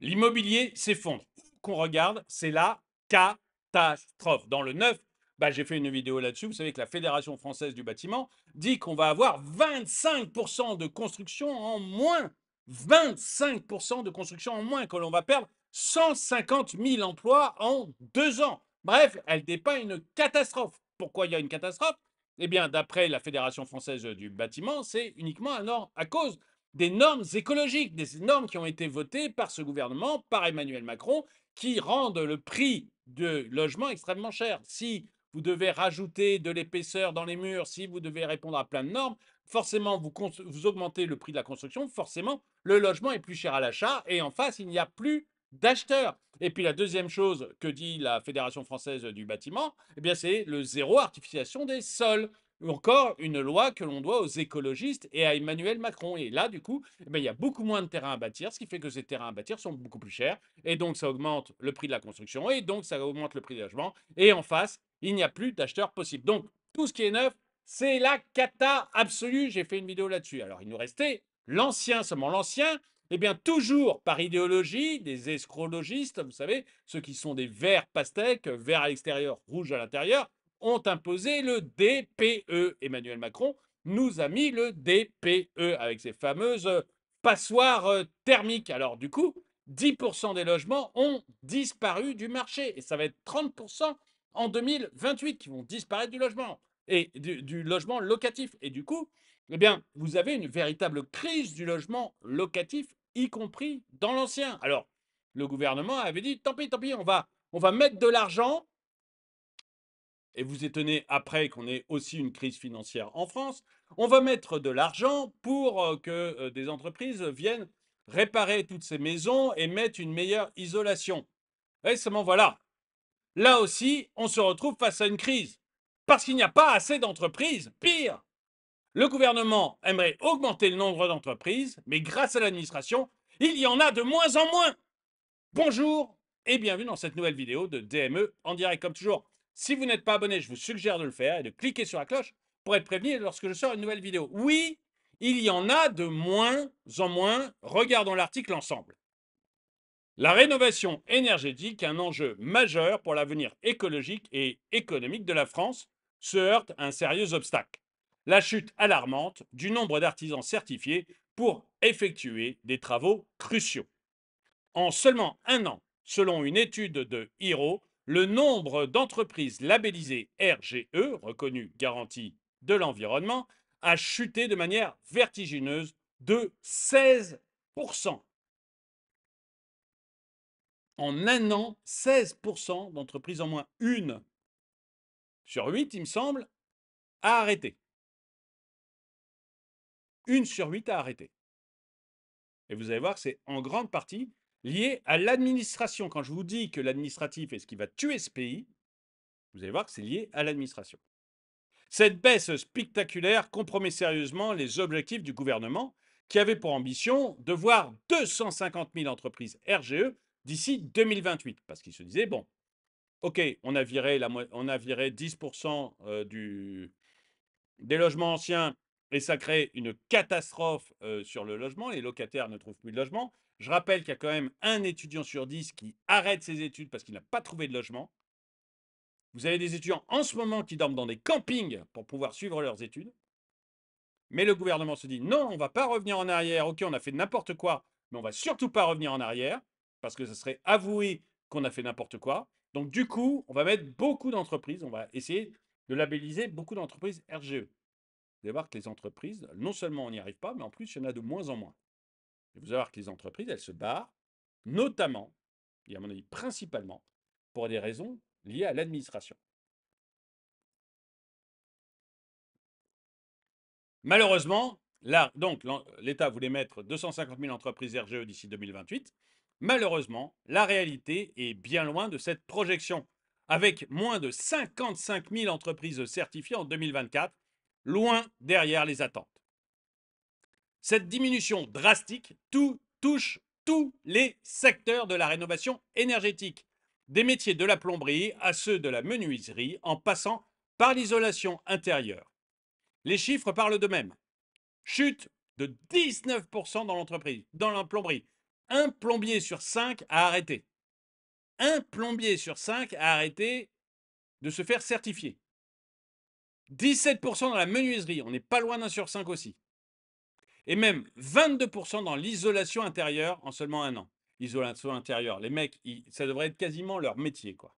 L'immobilier s'effondre. Qu'on regarde, c'est la catastrophe. Dans le 9, bah, j'ai fait une vidéo là-dessus. Vous savez que la Fédération française du bâtiment dit qu'on va avoir 25% de construction en moins. 25% de construction en moins, que l'on va perdre 150 000 emplois en deux ans. Bref, elle dépeint une catastrophe. Pourquoi il y a une catastrophe Eh bien, d'après la Fédération française du bâtiment, c'est uniquement à, à cause des normes écologiques, des normes qui ont été votées par ce gouvernement, par Emmanuel Macron, qui rendent le prix de logement extrêmement cher. Si vous devez rajouter de l'épaisseur dans les murs, si vous devez répondre à plein de normes, forcément, vous, augmentez le prix de la construction, forcément, le logement est plus cher à l'achat, et en face, il n'y a plus d'acheteurs. Et puis la deuxième chose que dit la Fédération française du bâtiment, eh c'est le zéro artificialisation des sols encore une loi que l'on doit aux écologistes et à Emmanuel Macron. Et là, du coup, eh ben, il y a beaucoup moins de terrains à bâtir, ce qui fait que ces terrains à bâtir sont beaucoup plus chers. Et donc, ça augmente le prix de la construction et donc ça augmente le prix des logements. Et en face, il n'y a plus d'acheteurs possibles. Donc, tout ce qui est neuf, c'est la cata absolue. J'ai fait une vidéo là-dessus. Alors, il nous restait l'ancien, seulement l'ancien. Eh bien, toujours par idéologie, des escrologistes, vous savez, ceux qui sont des verts pastèques, verts à l'extérieur, rouges à l'intérieur, ont imposé le DPE. Emmanuel Macron nous a mis le DPE avec ses fameuses euh, passoires euh, thermiques. Alors du coup, 10% des logements ont disparu du marché et ça va être 30% en 2028 qui vont disparaître du logement et du, du, logement locatif. Et du coup, eh bien, vous avez une véritable crise du logement locatif, y compris dans l'ancien. Alors, le gouvernement avait dit, tant pis, tant pis, on va, on va mettre de l'argent et vous étonnez après qu'on ait aussi une crise financière en France, on va mettre de l'argent pour euh, que euh, des entreprises viennent réparer toutes ces maisons et mettre une meilleure isolation. Et Récemment, voilà. Là aussi, on se retrouve face à une crise. Parce qu'il n'y a pas assez d'entreprises. Pire, le gouvernement aimerait augmenter le nombre d'entreprises, mais grâce à l'administration, il y en a de moins en moins. Bonjour et bienvenue dans cette nouvelle vidéo de DME en direct. Comme toujours, si vous n'êtes pas abonné, je vous suggère de le faire et de cliquer sur la cloche pour être prévenu lorsque je sors une nouvelle vidéo. Oui, il y en a de moins en moins. Regardons l'article ensemble. La rénovation énergétique, un enjeu majeur pour l'avenir écologique et économique de la France, se heurte à un sérieux obstacle. La chute alarmante du nombre d'artisans certifiés pour effectuer des travaux cruciaux. En seulement un an, selon une étude de HIRO, le nombre d'entreprises labellisées RGE, reconnues garanties de l'environnement, a chuté de manière vertigineuse de 16%. En un an, 16% d'entreprises en moins, une sur huit, il me semble, a arrêté. Une sur huit a arrêté. Et vous allez voir que c'est en grande partie lié à l'administration. Quand je vous dis que l'administratif est ce qui va tuer ce pays, vous allez voir que c'est lié à l'administration. Cette baisse spectaculaire compromet sérieusement les objectifs du gouvernement qui avait pour ambition de voir 250 000 entreprises RGE d'ici 2028. Parce qu'il se disait, bon, OK, on a viré, on 10% euh, du, des logements anciens et ça crée une catastrophe euh, sur le logement. Les locataires ne trouvent plus de logement. Je rappelle qu'il y a quand même un étudiant sur dix qui arrête ses études parce qu'il n'a pas trouvé de logement. Vous avez des étudiants en ce moment qui dorment dans des campings pour pouvoir suivre leurs études. Mais le gouvernement se dit non, on ne va pas revenir en arrière. Ok, on a fait n'importe quoi, mais on ne va surtout pas revenir en arrière parce que ce serait avoué qu'on a fait n'importe quoi. Donc, du coup, on va mettre beaucoup d'entreprises, on va essayer de labelliser beaucoup d'entreprises RGE. Vous allez voir que les entreprises, non seulement on n'y arrive pas, mais en plus, il y en a de moins en moins vous allez voir que les entreprises, elles se barrent, notamment, et à mon avis principalement, pour des raisons liées à l'administration. Malheureusement, donc l'État voulait mettre 250 000 entreprises RGE d'ici 2028. Malheureusement, la réalité est bien loin de cette projection. Avec moins de 55 000 entreprises certifiées en 2024, loin derrière les attentes. Cette diminution drastique touche tous les secteurs de la rénovation énergétique, des métiers de la plomberie à ceux de la menuiserie, en passant par l'isolation intérieure. Les chiffres parlent d'eux-mêmes. Chute de 19% dans l'entreprise, dans la plomberie. Un plombier sur cinq a arrêté. Un plombier sur cinq a arrêté de se faire certifier. 17% dans la menuiserie, on n'est pas loin d'un sur cinq aussi et même 22% dans l'isolation intérieure en seulement un an. Isolation intérieure, les mecs, ça devrait être quasiment leur métier, quoi.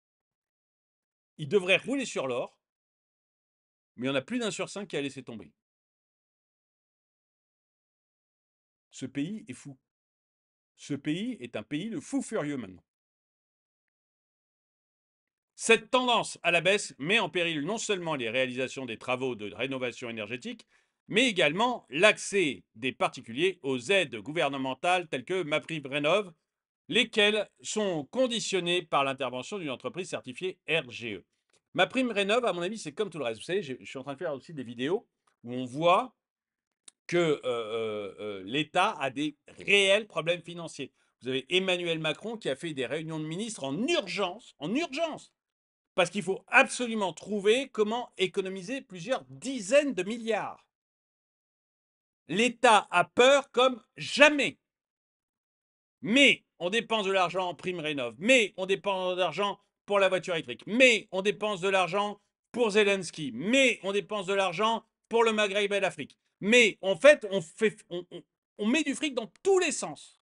Ils devraient rouler sur l'or, mais il y en a plus d'un sur cinq qui a laissé tomber. Ce pays est fou. Ce pays est un pays de fous furieux maintenant. Cette tendance à la baisse met en péril non seulement les réalisations des travaux de rénovation énergétique, mais également l'accès des particuliers aux aides gouvernementales telles que MaPrimeRénov', lesquelles sont conditionnées par l'intervention d'une entreprise certifiée RGE. MaPrimeRénov', à mon avis, c'est comme tout le reste. Vous savez, je suis en train de faire aussi des vidéos où on voit que euh, euh, euh, l'État a des réels problèmes financiers. Vous avez Emmanuel Macron qui a fait des réunions de ministres en urgence, en urgence, parce qu'il faut absolument trouver comment économiser plusieurs dizaines de milliards l'État a peur comme jamais. Mais on dépense de l'argent en prime rénov, mais on dépense de l'argent pour la voiture électrique, mais on dépense de l'argent pour Zelensky, mais on dépense de l'argent pour le Maghreb et l'Afrique. Mais en fait, on, fait on, met du fric dans tous les sens.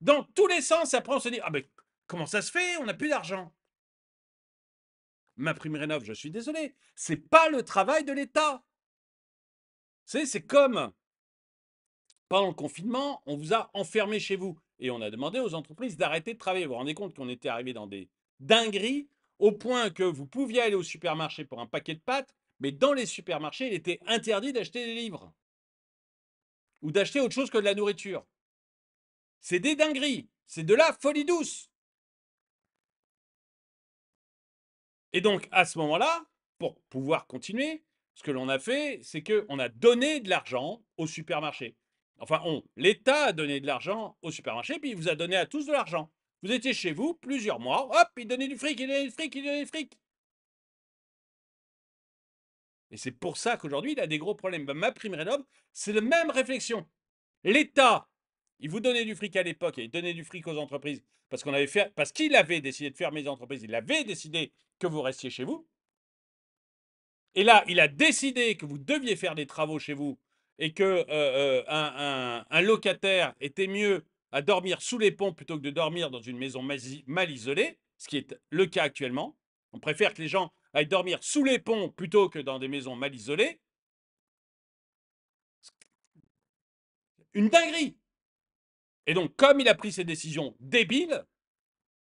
Dans tous les sens, après on se dit, ah ben comment ça se fait, on n'a plus d'argent Ma prime rénov, je suis désolé, c'est pas le travail de l'État c'est comme pendant le confinement, on vous a enfermé chez vous et on a demandé aux entreprises d'arrêter de travailler. Vous vous rendez compte qu'on était arrivé dans des dingueries au point que vous pouviez aller au supermarché pour un paquet de pâtes, mais dans les supermarchés, il était interdit d'acheter des livres ou d'acheter autre chose que de la nourriture. C'est des dingueries, c'est de la folie douce. Et donc, à ce moment-là, pour pouvoir continuer, ce que l'on a fait, c'est qu'on a donné de l'argent au supermarché. Enfin, on, l'État a donné de l'argent au supermarché, puis il vous a donné à tous de l'argent. Vous étiez chez vous plusieurs mois, hop, il donnait du fric, il donnait du fric, il donnait du fric. Et c'est pour ça qu'aujourd'hui, il a des gros problèmes. Ben, ma prime c'est la même réflexion. L'État, il vous donnait du fric à l'époque et il donnait du fric aux entreprises parce qu'on avait fait, parce qu'il avait décidé de fermer les entreprises, il avait décidé que vous restiez chez vous. Et là, il a décidé que vous deviez faire des travaux chez vous et que euh, euh, un, locataire était mieux à dormir sous les ponts plutôt que de dormir dans une maison mal isolée, ce qui est le cas actuellement. On préfère que les gens aillent dormir sous les ponts plutôt que dans des maisons mal isolées. Une dinguerie. Et donc, comme il a pris ces décisions débiles,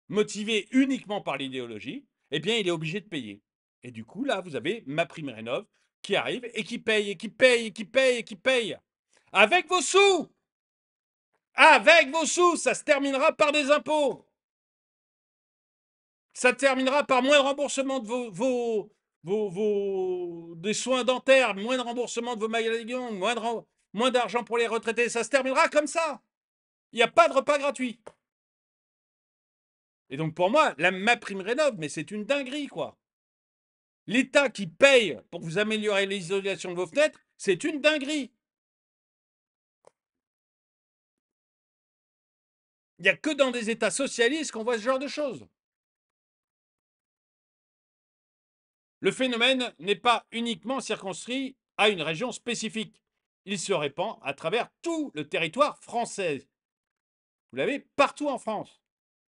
motivées uniquement par l'idéologie, eh bien, il est obligé de payer. Et du coup, là, vous avez ma prime rénov qui arrive et qui paye, et qui paye, et qui paye, et qui paye. Avec vos sous Avec vos sous Ça se terminera par des impôts ça terminera par moins de remboursement de vos, vos, vos, vos, des soins dentaires, moins de remboursement de vos magasins, moins, moins d'argent pour les retraités. Ça se terminera comme ça. Il n'y a pas de repas gratuit. Et donc pour moi, la ma prime rénov, mais c'est une dinguerie, quoi. L'État qui paye pour vous améliorer l'isolation de vos fenêtres, c'est une dinguerie. Il n'y a que dans des États socialistes qu'on voit ce genre de choses. Le phénomène n'est pas uniquement circonscrit à une région spécifique. Il se répand à travers tout le territoire français. Vous l'avez partout en France.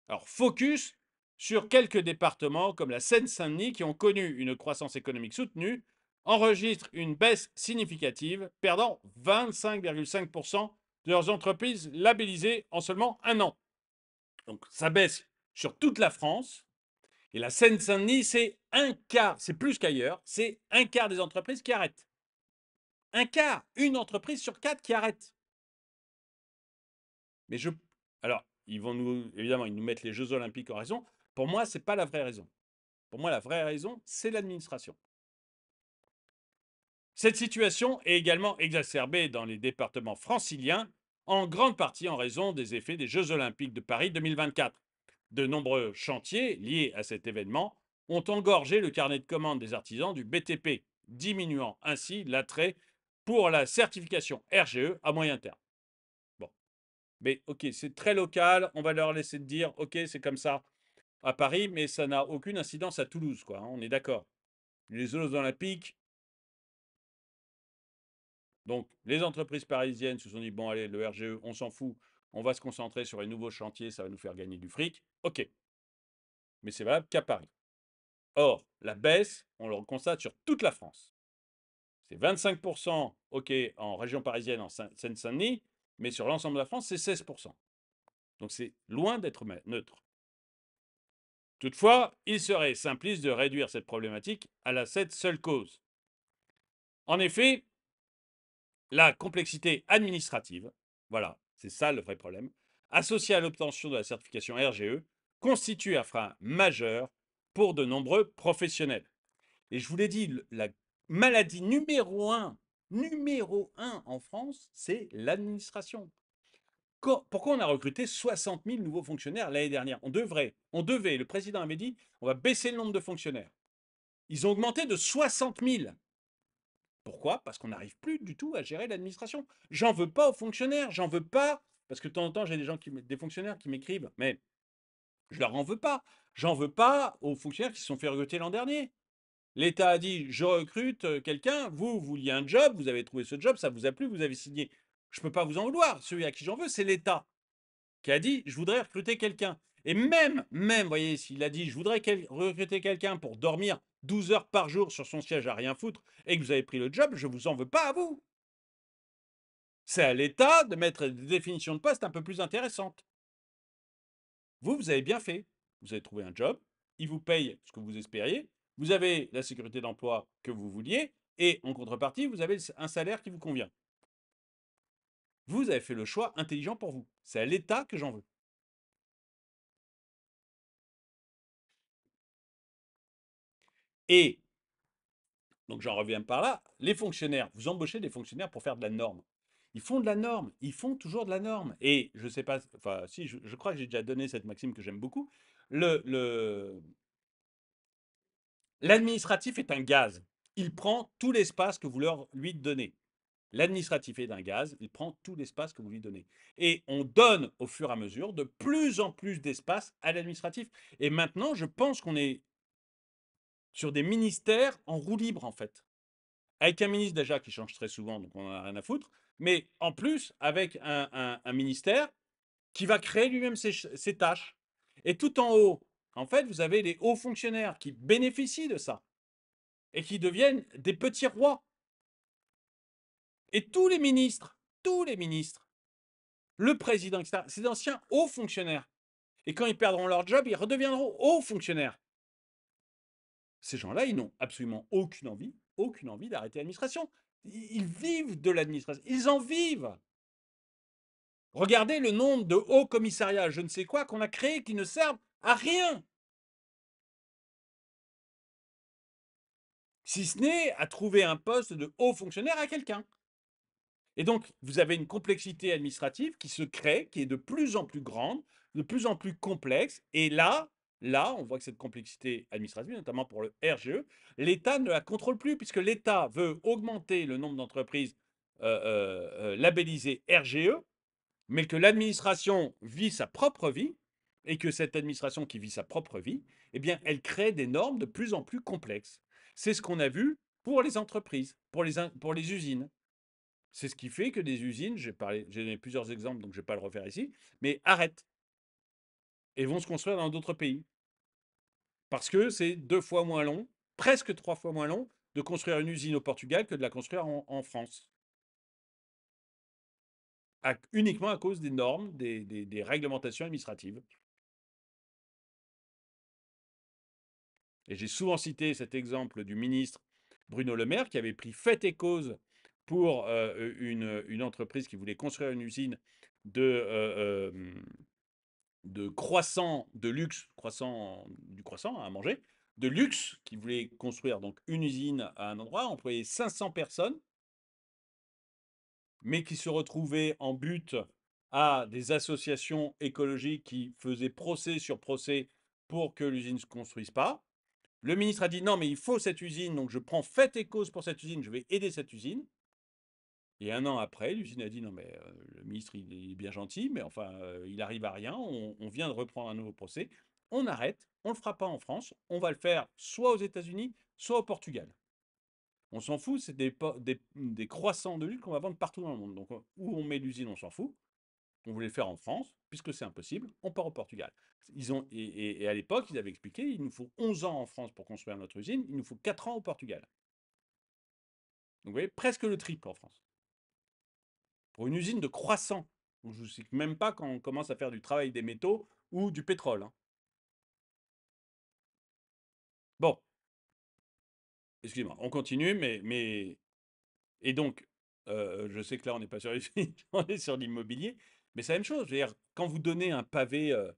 Alors focus sur quelques départements comme la Seine-Saint-Denis qui ont connu une croissance économique soutenue, enregistrent une baisse significative, perdant 25,5% de leurs entreprises labellisées en seulement un an. Donc ça baisse sur toute la France. Et la Seine-Saint-Denis, c'est un quart, c'est plus qu'ailleurs, c'est un quart des entreprises qui arrêtent. Un quart, une entreprise sur quatre qui arrête. Mais Alors, ils vont nous... Évidemment, ils nous mettent les Jeux Olympiques en raison. Pour moi, ce n'est pas la vraie raison. Pour moi, la vraie raison, c'est l'administration. Cette situation est également exacerbée dans les départements franciliens, en grande partie en raison des effets des Jeux olympiques de Paris 2024. De nombreux chantiers liés à cet événement ont engorgé le carnet de commandes des artisans du BTP, diminuant ainsi l'attrait pour la certification RGE à moyen terme. Bon. Mais ok, c'est très local, on va leur laisser dire, ok, c'est comme ça à Paris, mais ça n'a aucune incidence à Toulouse, quoi. Hein, on est d'accord. Les Jeux Olympiques. Donc, les entreprises parisiennes se sont dit bon, allez, le RGE, on s'en fout, on va se concentrer sur les nouveaux chantiers, ça va nous faire gagner du fric. OK. Mais c'est valable qu'à Paris. Or, la baisse, on le constate sur toute la France. C'est 25% OK, en région parisienne, en Seine-Saint-Denis, mais sur l'ensemble de la France, c'est 16%. Donc c'est loin d'être neutre. Toutefois, il serait simpliste de réduire cette problématique à la cette seule cause. En effet, la complexité administrative, voilà, c'est ça le vrai problème, associée à l'obtention de la certification RGE, constitue un frein majeur pour de nombreux professionnels. Et je vous l'ai dit, la maladie numéro un, numéro un en France, c'est l'administration pourquoi on a recruté 60 000 nouveaux fonctionnaires l'année dernière On devrait, on devait, le président avait dit, on va baisser le nombre de fonctionnaires. Ils ont augmenté de 60 000. Pourquoi Parce qu'on n'arrive plus du tout à gérer l'administration. J'en veux pas aux fonctionnaires, j'en veux pas, parce que de temps en temps, j'ai des, gens qui, des fonctionnaires qui m'écrivent, mais je leur en veux pas. J'en veux pas aux fonctionnaires qui se sont fait recruter l'an dernier. L'État a dit, je recrute euh, quelqu'un, vous, vous vouliez un job, vous avez trouvé ce job, ça vous a plu, vous avez signé je ne peux pas vous en vouloir. Celui à qui j'en veux, c'est l'État qui a dit je voudrais recruter quelqu'un. Et même, même, voyez, s'il a dit je voudrais recruter quelqu'un pour dormir 12 heures par jour sur son siège à rien foutre et que vous avez pris le job, je vous en veux pas à vous. C'est à l'État de mettre des définitions de poste un peu plus intéressantes. Vous, vous avez bien fait. Vous avez trouvé un job, il vous paye ce que vous espériez, vous avez la sécurité d'emploi que vous vouliez, et en contrepartie, vous avez un salaire qui vous convient. Vous avez fait le choix intelligent pour vous. C'est à l'État que j'en veux. Et, donc j'en reviens par là, les fonctionnaires, vous embauchez des fonctionnaires pour faire de la norme. Ils font de la norme, ils font toujours de la norme. Et je ne sais pas, enfin si, je, crois que j'ai déjà donné cette maxime que j'aime beaucoup. Le L'administratif est un gaz. Il prend tout l'espace que vous leur lui donnez. L'administratif est d'un gaz, il prend tout l'espace que vous lui donnez. Et on donne au fur et à mesure de plus en plus d'espace à l'administratif. Et maintenant, je pense qu'on est sur des ministères en roue libre, en fait. Avec un ministre déjà qui change très souvent, donc on n'en a rien à foutre, mais en plus avec un, ministère qui va créer lui-même ses tâches. Et tout en haut, en fait, vous avez les hauts fonctionnaires qui bénéficient de ça et qui deviennent des petits rois et tous les ministres, tous les ministres, le président, etc., ces anciens hauts fonctionnaires. Et quand ils perdront leur job, ils redeviendront hauts fonctionnaires. Ces gens-là, ils n'ont absolument aucune envie, aucune envie d'arrêter l'administration. Ils vivent de l'administration. Ils en vivent. Regardez le nombre de hauts commissariats, je ne sais quoi, qu'on a créés qui ne servent à rien. Si ce n'est à trouver un poste de haut fonctionnaire à quelqu'un. Et donc, vous avez une complexité administrative qui se crée, qui est de plus en plus grande, de plus en plus complexe. Et là, là, on voit que cette complexité administrative, notamment pour le RGE, l'État ne la contrôle plus, puisque l'État veut augmenter le nombre d'entreprises euh, euh, euh, labellisées RGE, mais que l'administration vit sa propre vie, et que cette administration qui vit sa propre vie, eh bien, elle crée des normes de plus en plus complexes. C'est ce qu'on a vu pour les entreprises, pour les, pour les usines. C'est ce qui fait que des usines, j'ai donné plusieurs exemples, donc je ne vais pas le refaire ici, mais arrêtent et vont se construire dans d'autres pays. Parce que c'est deux fois moins long, presque trois fois moins long, de construire une usine au Portugal que de la construire en, France. uniquement à cause des normes, des, des réglementations administratives. Et j'ai souvent cité cet exemple du ministre Bruno Le Maire qui avait pris fait et cause pour une, entreprise qui voulait construire une usine de, de croissant de luxe, du croissant à manger, de luxe, qui voulait construire donc une usine à un endroit, employer 500 personnes, mais qui se retrouvait en but à des associations écologiques qui faisaient procès sur procès pour que l'usine ne se construise pas. Le ministre a dit non, mais il faut cette usine, donc je prends fait et cause pour cette usine, je vais aider cette usine. Et un an après, l'usine a dit non mais euh, le ministre il est bien gentil, mais enfin euh, il arrive à rien, on, vient de reprendre un nouveau procès, on arrête, on ne le fera pas en France, on va le faire soit aux États-Unis, soit au Portugal. On s'en fout, c'est des, croissants de l'huile qu'on va vendre partout dans le monde. Donc où on met l'usine, on s'en fout. On voulait le faire en France, puisque c'est impossible, on part au Portugal. Ils ont, et, et à l'époque, ils avaient expliqué, il nous faut 11 ans en France pour construire notre usine, il nous faut 4 ans au Portugal. Donc vous voyez, presque le triple en France pour une usine de croissants. Je ne sais même pas quand on commence à faire du travail des métaux ou du pétrole. Hein. Bon. Excusez-moi, on continue, mais, mais... Et donc, euh, je sais que là, on n'est pas sur les on est sur l'immobilier, mais c'est la même chose. dire, quand vous donnez un pavé euh,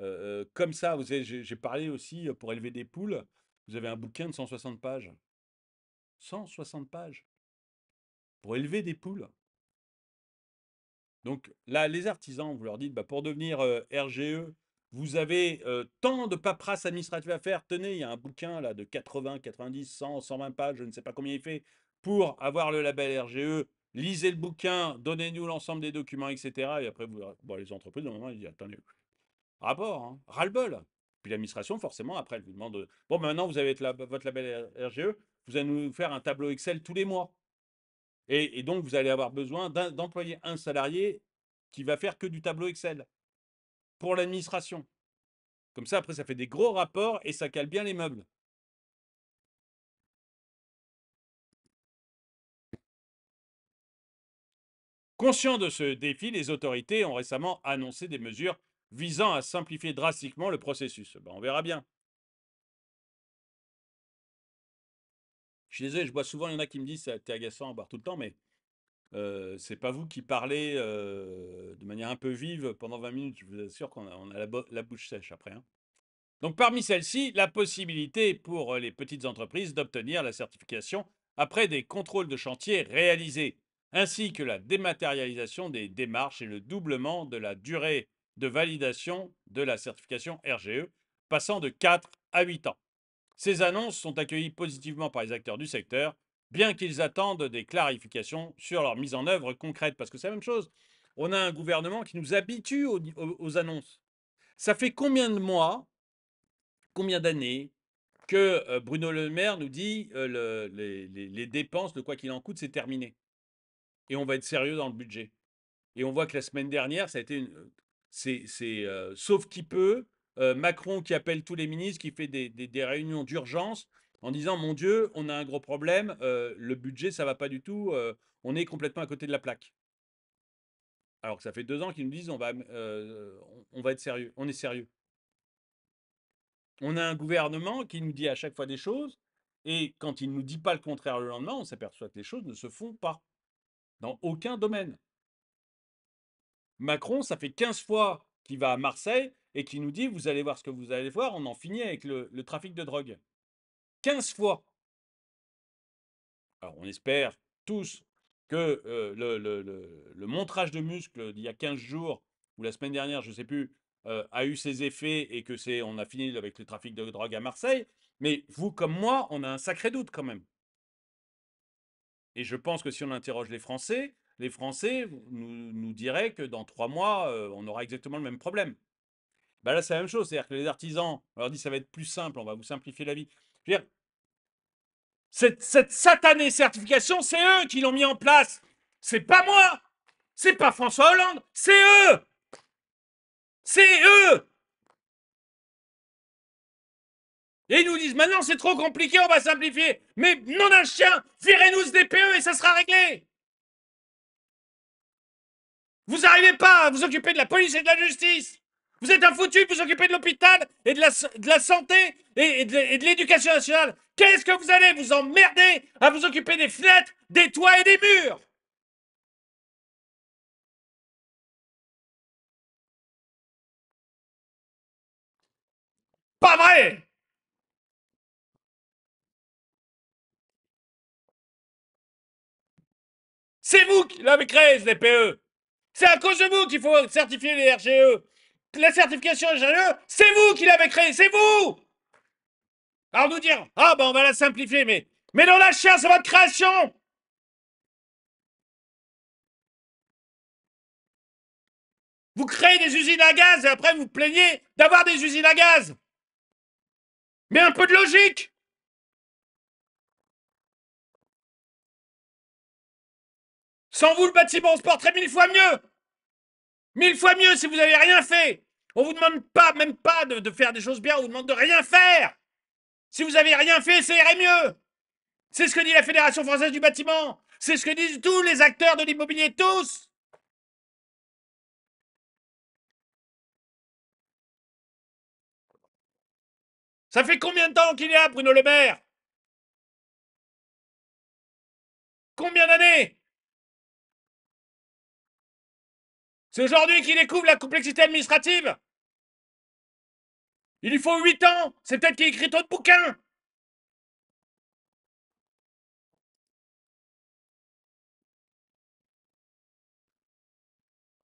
euh, comme ça, vous j'ai parlé aussi pour élever des poules, vous avez un bouquin de 160 pages. 160 pages pour élever des poules. Donc là, les artisans, vous leur dites, bah, pour devenir RGE, vous avez tant de paperasse administrative à faire. Tenez, il y a un bouquin là de 80, 90, 100, 120 pages, je ne sais pas combien il fait, pour avoir le label RGE. Lisez le bouquin, donnez-nous l'ensemble des documents, etc. Et après, vous, les entreprises, normalement, ils disent, attendez, rapport, hein, ras-le-bol. Puis l'administration, forcément, après, elle vous demande, bon, maintenant, vous avez votre label RGE, vous allez nous faire un tableau Excel tous les mois. Et, donc, vous allez avoir besoin d'employer un, salarié qui va faire que du tableau Excel pour l'administration. Comme ça, après, ça fait des gros rapports et ça cale bien les meubles. Conscient de ce défi, les autorités ont récemment annoncé des mesures visant à simplifier drastiquement le processus. Ben, on verra bien. Je suis désolé, je bois souvent, il y en a qui me disent, t'es agaçant, à boire tout le temps, mais ce c'est pas vous qui parlez de manière un peu vive pendant 20 minutes. Je vous assure qu'on a, la, bouche sèche après. Hein. Donc parmi celles-ci, la possibilité pour les petites entreprises d'obtenir la certification après des contrôles de chantier réalisés, ainsi que la dématérialisation des démarches et le doublement de la durée de validation de la certification RGE, passant de 4 à 8 ans. Ces annonces sont accueillies positivement par les acteurs du secteur, bien qu'ils attendent des clarifications sur leur mise en œuvre concrète, parce que c'est la même chose. On a un gouvernement qui nous habitue aux, annonces. Ça fait combien de mois, combien d'années que euh, Bruno Le Maire nous dit euh, le, les, dépenses, de quoi qu'il en coûte, c'est terminé. Et on va être sérieux dans le budget. Et on voit que la semaine dernière, ça a été une. Euh, c'est, sauf qui peut, euh, Macron qui appelle tous les ministres, qui fait des, réunions d'urgence en disant Mon Dieu, on a un gros problème, euh, le budget, ça va pas du tout, euh, on est complètement à côté de la plaque. Alors que ça fait deux ans qu'ils nous disent on va, on va être sérieux, on est sérieux. On a un gouvernement qui nous dit à chaque fois des choses, et quand il ne nous dit pas le contraire le lendemain, on s'aperçoit que les choses ne se font pas, dans aucun domaine. Macron, ça fait 15 fois qu'il va à Marseille, et qui nous dit, vous allez voir ce que vous allez voir, on en finit avec le, trafic de drogue. 15 fois. Alors on espère tous que euh, le, le, montrage de muscles d'il y a 15 jours ou la semaine dernière, je ne sais plus, euh, a eu ses effets et que c'est on a fini avec le trafic de drogue à Marseille. Mais vous comme moi, on a un sacré doute quand même. Et je pense que si on interroge les Français, les Français nous, nous diraient que dans trois mois, euh, on aura exactement le même problème. Bah là, c'est la même chose. C'est-à-dire que les artisans, on leur dit ça va être plus simple, on va vous simplifier la vie. Je veux dire, cette, cette satanée certification, c'est eux qui l'ont mis en place. C'est pas moi. C'est pas François Hollande. C'est eux. C'est eux. Et ils nous disent maintenant c'est trop compliqué, on va simplifier. Mais non un chien, virez-nous ce DPE et ça sera réglé. Vous n'arrivez pas à vous occuper de la police et de la justice. Vous êtes un foutu de vous occuper de l'hôpital et de la, santé et, de, l'éducation nationale. Qu'est-ce que vous allez vous emmerder à vous occuper des fenêtres, des toits et des murs Pas vrai C'est vous qui l'avez créé, les PE C'est à cause de vous qu'il faut certifier les RGE la certification c'est vous qui l'avez créée, c'est vous Alors nous dire, ah ben on va la simplifier, mais, mais non, la chair, c'est votre création Vous créez des usines à gaz et après vous plaignez d'avoir des usines à gaz. Mais un peu de logique Sans vous, le bâtiment se porterait mille fois mieux Mille fois mieux si vous n'avez rien fait on ne vous demande pas, même pas de, faire des choses bien, on vous demande de rien faire. Si vous avez rien fait, c'est irait mieux. C'est ce que dit la Fédération française du bâtiment. C'est ce que disent tous les acteurs de l'immobilier, tous. Ça fait combien de temps qu'il y a Bruno Le Maire Combien d'années C'est aujourd'hui qu'il découvre la complexité administrative il lui faut 8 ans C'est peut-être qu'il écrit trop de bouquins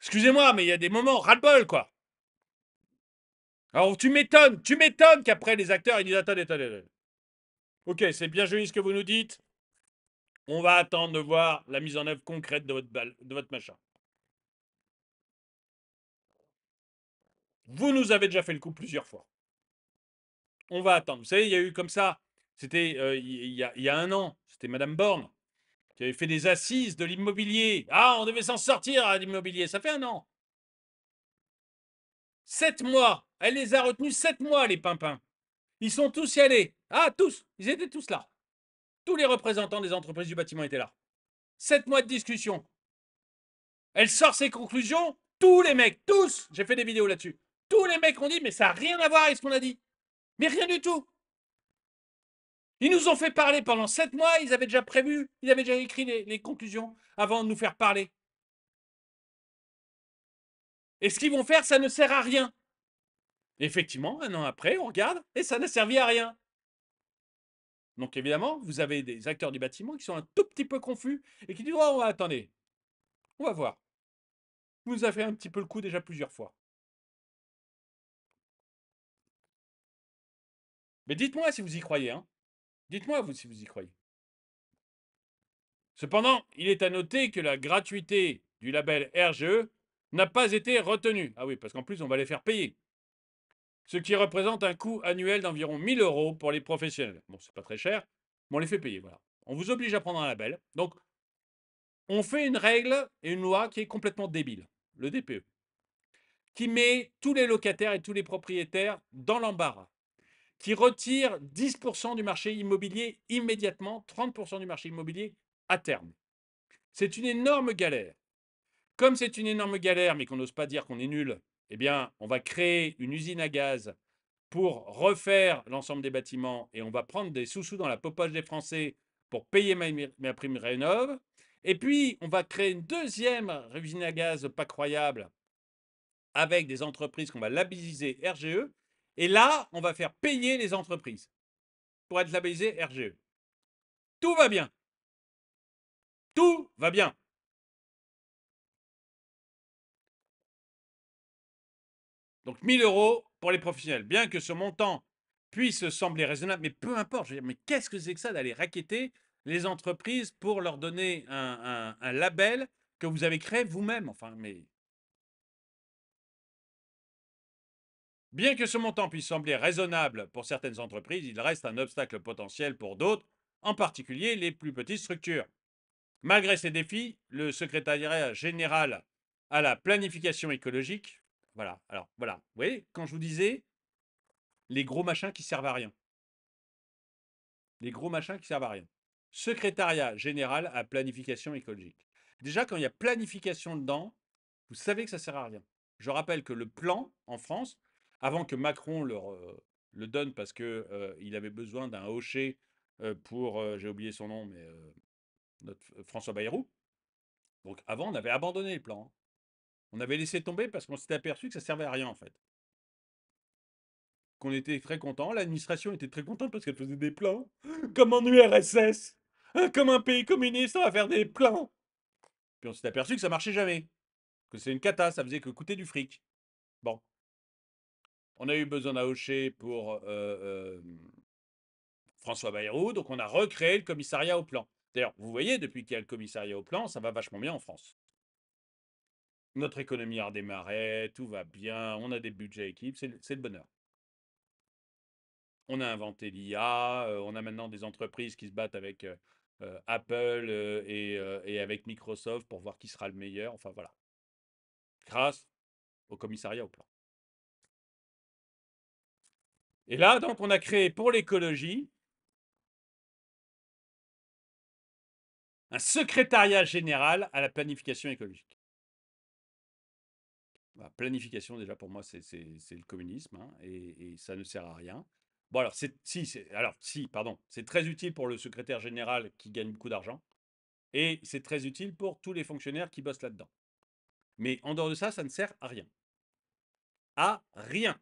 Excusez-moi, mais il y a des moments ras-le-bol, quoi. Alors tu m'étonnes, tu m'étonnes qu'après les acteurs ils disent attendez, attendez, attendez. Ok, c'est bien joli ce que vous nous dites. On va attendre de voir la mise en œuvre concrète de votre, balle, de votre machin. Vous nous avez déjà fait le coup plusieurs fois on va attendre. Vous savez, il y a eu comme ça, c'était euh, il, y a, un an, c'était Madame Borne qui avait fait des assises de l'immobilier. Ah, on devait s'en sortir à l'immobilier, ça fait un an. Sept mois, elle les a retenus sept mois, les pimpins. Ils sont tous y allés. Ah, tous, ils étaient tous là. Tous les représentants des entreprises du bâtiment étaient là. Sept mois de discussion. Elle sort ses conclusions, tous les mecs, tous, j'ai fait des vidéos là-dessus, tous les mecs ont dit, mais ça n'a rien à voir avec ce qu'on a dit. Mais rien du tout. Ils nous ont fait parler pendant sept mois, ils avaient déjà prévu, ils avaient déjà écrit les, conclusions avant de nous faire parler. Et ce qu'ils vont faire, ça ne sert à rien. effectivement, un an après, on regarde et ça n'a servi à rien. Donc évidemment, vous avez des acteurs du bâtiment qui sont un tout petit peu confus et qui disent Oh, attendez, on va voir. Vous nous avez fait un petit peu le coup déjà plusieurs fois. Mais dites-moi si vous y croyez. Hein. Dites-moi vous si vous y croyez. Cependant, il est à noter que la gratuité du label RGE n'a pas été retenue. Ah oui, parce qu'en plus, on va les faire payer. Ce qui représente un coût annuel d'environ 1000 euros pour les professionnels. Bon, c'est pas très cher, mais on les fait payer, voilà. On vous oblige à prendre un label. Donc, on fait une règle et une loi qui est complètement débile, le DPE, qui met tous les locataires et tous les propriétaires dans l'embarras qui retire 10% du marché immobilier immédiatement, 30% du marché immobilier à terme. C'est une énorme galère. Comme c'est une énorme galère, mais qu'on n'ose pas dire qu'on est nul, eh bien, on va créer une usine à gaz pour refaire l'ensemble des bâtiments et on va prendre des sous-sous dans la popoche des Français pour payer ma, ma prime rénov. Et puis, on va créer une deuxième usine à gaz pas croyable avec des entreprises qu'on va labelliser RGE et là, on va faire payer les entreprises pour être labellisées RGE. Tout va bien. Tout va bien. Donc 1000 euros pour les professionnels. Bien que ce montant puisse sembler raisonnable, mais peu importe. mais qu'est-ce que c'est que ça d'aller raqueter les entreprises pour leur donner un, un label que vous avez créé vous-même Enfin, mais Bien que ce montant puisse sembler raisonnable pour certaines entreprises, il reste un obstacle potentiel pour d'autres, en particulier les plus petites structures. Malgré ces défis, le secrétariat général à la planification écologique, voilà, alors voilà, vous voyez, quand je vous disais les gros machins qui servent à rien. Les gros machins qui servent à rien. Secrétariat général à planification écologique. Déjà, quand il y a planification dedans, vous savez que ça sert à rien. Je rappelle que le plan en France, avant que Macron le donne parce qu'il il avait besoin d'un hocher pour, j'ai oublié son nom, mais notre, François Bayrou. Donc avant, on avait abandonné le plan. Hein. On avait laissé tomber parce qu'on s'était aperçu que ça ne servait à rien en fait. Qu'on était très content, l'administration était très contente parce qu'elle faisait des plans, hein, comme en URSS, hein, comme un pays communiste, on va faire des plans. Puis on s'est aperçu que ça marchait jamais, que c'est une cata, ça faisait que coûter du fric. Bon, on a eu besoin hocher pour euh, euh, François Bayrou, donc on a recréé le commissariat au plan. D'ailleurs, vous voyez, depuis qu'il y a le commissariat au plan, ça va vachement bien en France. Notre économie a redémarré, tout va bien, on a des budgets équipes, c'est le bonheur. On a inventé l'IA, euh, on a maintenant des entreprises qui se battent avec Apple et, avec Microsoft pour voir qui sera le meilleur. Enfin voilà. Grâce au commissariat au plan. Et là, donc, on a créé pour l'écologie un secrétariat général à la planification écologique. La bah, planification, déjà, pour moi, c'est le communisme, hein, et, ça ne sert à rien. Bon, alors, si, alors, si, pardon, c'est très utile pour le secrétaire général qui gagne beaucoup d'argent, et c'est très utile pour tous les fonctionnaires qui bossent là-dedans. Mais en dehors de ça, ça ne sert à rien. À rien.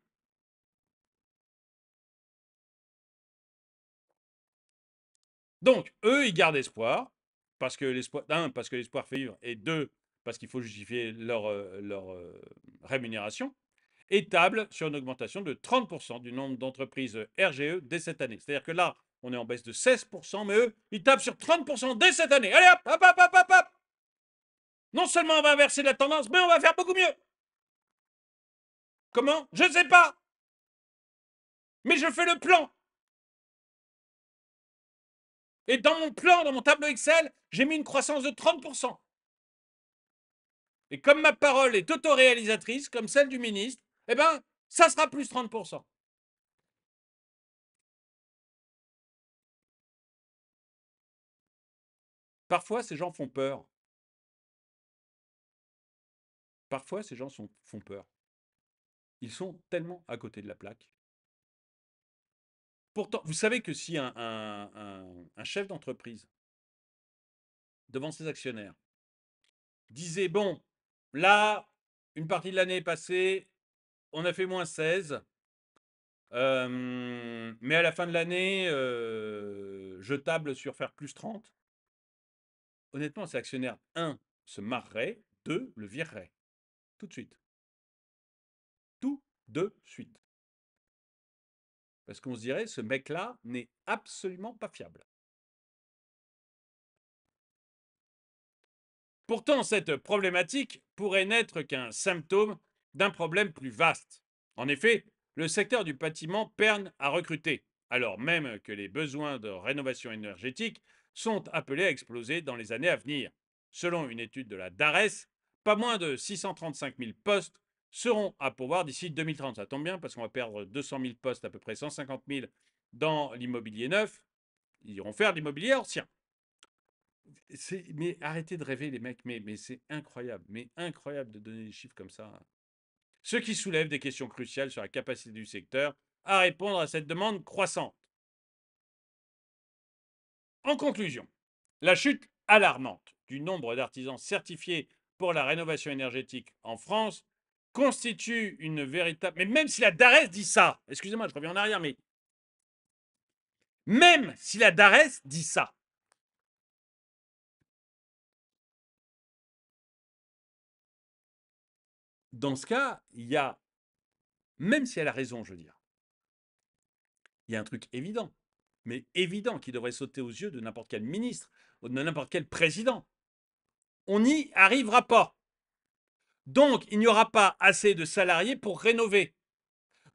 Donc, eux, ils gardent espoir, parce que l'espoir, un, parce que l'espoir fait vivre, et deux, parce qu'il faut justifier leur, euh, euh, rémunération, et table sur une augmentation de 30% du nombre d'entreprises euh, RGE dès cette année. C'est-à-dire que là, on est en baisse de 16%, mais eux, ils tapent sur 30% dès cette année. Allez, hop, hop, hop, hop, hop, hop. Non seulement on va inverser la tendance, mais on va faire beaucoup mieux. Comment Je ne sais pas. Mais je fais le plan. Et dans mon plan, dans mon tableau Excel, j'ai mis une croissance de 30%. Et comme ma parole est autoréalisatrice, comme celle du ministre, eh bien, ça sera plus 30%. Parfois, ces gens font peur. Parfois, ces gens font peur. Ils sont tellement à côté de la plaque. Pourtant, vous savez que si un, chef d'entreprise, devant ses actionnaires, disait, bon, là, une partie de l'année est passée, on a fait moins 16, mais à la fin de l'année, je table sur faire plus 30. Honnêtement, ces actionnaires, 1, se marrerait, 2, le vireraient. Tout de suite. Tout de suite. Parce qu'on se dirait, ce mec-là n'est absolument pas fiable. Pourtant, cette problématique pourrait n'être qu'un symptôme d'un problème plus vaste. En effet, le secteur du bâtiment perne à recruter, alors même que les besoins de rénovation énergétique sont appelés à exploser dans les années à venir. Selon une étude de la DARES, pas moins de 635 000 postes seront à pourvoir d'ici 2030. Ça tombe bien parce qu'on va perdre 200 000 postes, à peu près 150 000 dans l'immobilier neuf. Ils iront faire l'immobilier ancien. Mais arrêtez de rêver, les mecs. Mais, mais c'est incroyable. Mais incroyable de donner des chiffres comme ça. Hein. Ce qui soulève des questions cruciales sur la capacité du secteur à répondre à cette demande croissante. En conclusion, la chute alarmante du nombre d'artisans certifiés pour la rénovation énergétique en France constitue une véritable. Mais même si la DARES dit ça, excusez-moi, je reviens en arrière, mais même si la DARES dit ça, dans ce cas, il y a, même si elle a raison, je veux dire, il y a un truc évident, mais évident qui devrait sauter aux yeux de n'importe quel ministre, de n'importe quel président. On n'y arrivera pas. Donc, il n'y aura pas assez de salariés pour rénover.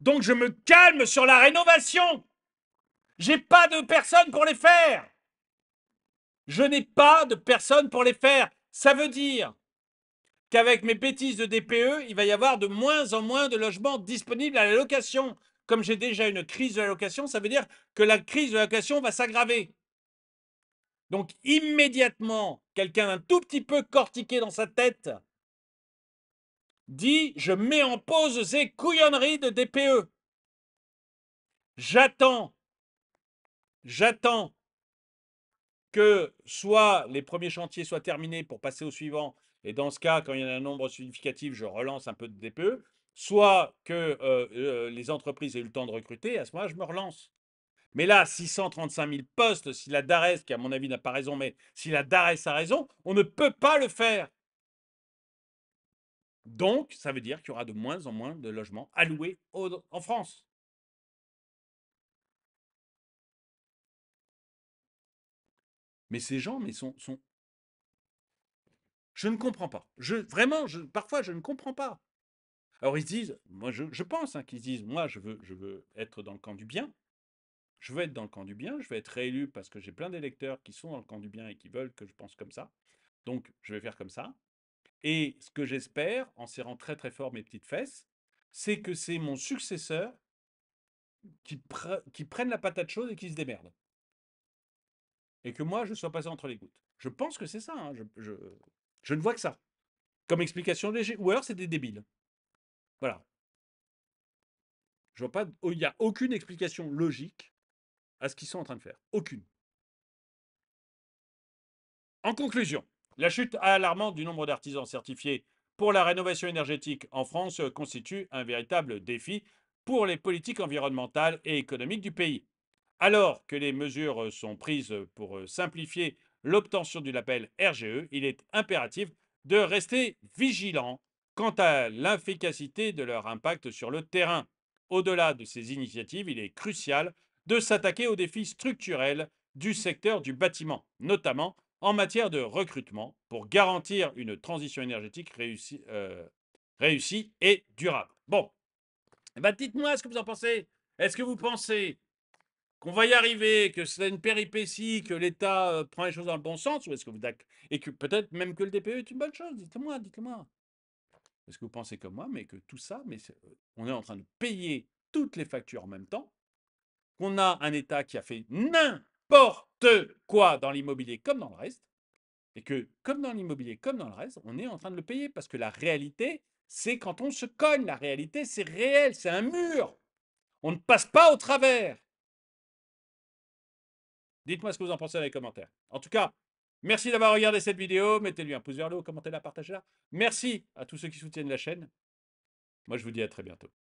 Donc, je me calme sur la rénovation. J'ai pas de personne pour les faire. Je n'ai pas de personne pour les faire. Ça veut dire qu'avec mes bêtises de DPE, il va y avoir de moins en moins de logements disponibles à la location. Comme j'ai déjà une crise de la location, ça veut dire que la crise de la location va s'aggraver. Donc immédiatement, quelqu'un un tout petit peu cortiqué dans sa tête dit Je mets en pause ces couillonneries de DPE. J'attends, j'attends que soit les premiers chantiers soient terminés pour passer au suivant, et dans ce cas, quand il y en a un nombre significatif, je relance un peu de DPE, soit que euh, euh, les entreprises aient eu le temps de recruter, à ce moment-là, je me relance. Mais là, 635 000 postes, si la DARES, qui à mon avis n'a pas raison, mais si la DARES a raison, on ne peut pas le faire. Donc, ça veut dire qu'il y aura de moins en moins de logements alloués en France. Mais ces gens, mais sont, sont... Je ne comprends pas. Je, vraiment, parfois, je ne comprends pas. Alors, ils se disent, moi, je, pense hein, qu'ils disent, moi, je veux, je veux être dans le camp du bien. Je veux être dans le camp du bien. Je vais être réélu parce que j'ai plein d'électeurs qui sont dans le camp du bien et qui veulent que je pense comme ça. Donc, je vais faire comme ça. Et ce que j'espère, en serrant très très fort mes petites fesses, c'est que c'est mon successeur qui, qui prenne la patate chaude et qui se démerde. Et que moi, je sois passé entre les gouttes. Je pense que c'est ça. Hein, je, je, ne vois que ça. Comme explication légère. Ou alors, c'est des débiles. Voilà. Je vois pas. Oh, il n'y a aucune explication logique à ce qu'ils sont en train de faire. Aucune. En conclusion, la chute alarmante du nombre d'artisans certifiés pour la rénovation énergétique en France constitue un véritable défi pour les politiques environnementales et économiques du pays. Alors que les mesures sont prises pour simplifier l'obtention du label RGE, il est impératif de rester vigilant quant à l'efficacité de leur impact sur le terrain. Au-delà de ces initiatives, il est crucial de s'attaquer aux défis structurels du secteur du bâtiment, notamment en matière de recrutement pour garantir une transition énergétique euh, réussie, et durable. Bon, bah dites-moi ce que vous en pensez. Est-ce que vous pensez qu'on va y arriver, que c'est une péripétie, que l'État euh, prend les choses dans le bon sens, ou est-ce que vous et que peut-être même que le DPE est une bonne chose Dites-moi, dites-moi. Est-ce que vous pensez comme moi, mais que tout ça, mais euh, on est en train de payer toutes les factures en même temps, qu'on a un État qui a fait nain n'importe quoi dans l'immobilier comme dans le reste, et que comme dans l'immobilier comme dans le reste, on est en train de le payer parce que la réalité, c'est quand on se cogne. La réalité, c'est réel, c'est un mur. On ne passe pas au travers. Dites-moi ce que vous en pensez dans les commentaires. En tout cas, merci d'avoir regardé cette vidéo. Mettez-lui un pouce vers le haut, commentez-la, partagez-la. Merci à tous ceux qui soutiennent la chaîne. Moi, je vous dis à très bientôt.